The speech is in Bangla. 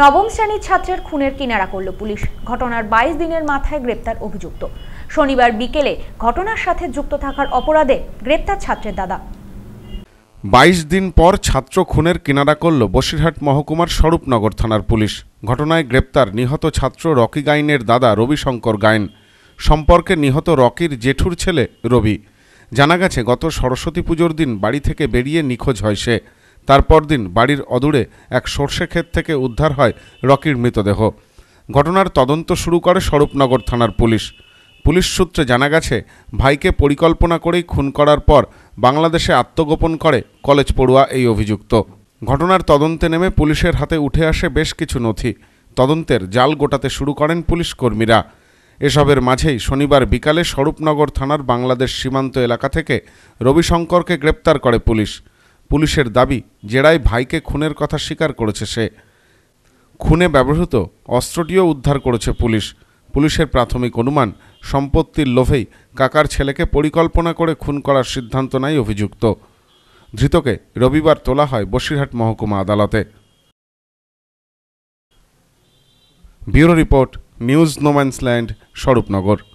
নবম শ্রেণীর ছাত্রের খুনের কিনারা করল পুলিশ ঘটনার ২২ দিনের মাথায় গ্রেপ্তার অভিযুক্ত শনিবার বিকেলে ঘটনার সাথে যুক্ত থাকার অপরাধে গ্রেপ্তার ছাত্রের দাদা ২২ দিন পর ছাত্র খুনের কিনারা করল বসিরহাট মহকুমার স্বরূপনগর থানার পুলিশ ঘটনায় গ্রেপ্তার নিহত ছাত্র রকি গাইনের দাদা রবিশঙ্কর গাইন সম্পর্কে নিহত রকির জেঠুর ছেলে রবি জানা গেছে গত সরস্বতী পুজোর দিন বাড়ি থেকে বেরিয়ে নিখোঁজ হয় সে তারপর দিন বাড়ির অদূরে এক সর্ষে ক্ষেত থেকে উদ্ধার হয় রকির মৃতদেহ ঘটনার তদন্ত শুরু করে স্বরূপনগর থানার পুলিশ পুলিশ সূত্রে জানা গেছে ভাইকে পরিকল্পনা করেই খুন করার পর বাংলাদেশে আত্মগোপন করে কলেজ পড়ুয়া এই অভিযুক্ত ঘটনার তদন্তে নেমে পুলিশের হাতে উঠে আসে বেশ কিছু নথি তদন্তের জাল গোটাতে শুরু করেন পুলিশ কর্মীরা এসবের মাঝেই শনিবার বিকালে স্বরূপনগর থানার বাংলাদেশ সীমান্ত এলাকা থেকে রবিশঙ্করকে গ্রেপ্তার করে পুলিশ পুলিশের দাবি জেরাই ভাইকে খুনের কথা স্বীকার করেছে সে খুনে ব্যবহৃত অস্ত্রটিও উদ্ধার করেছে পুলিশ পুলিশের প্রাথমিক অনুমান সম্পত্তির লোভেই কাকার ছেলেকে পরিকল্পনা করে খুন করার সিদ্ধান্ত নেয় অভিযুক্ত ধৃতকে রবিবার তোলা হয় বসিরহাট মহকুমা আদালতে bureau report news no man's land Swarupnagar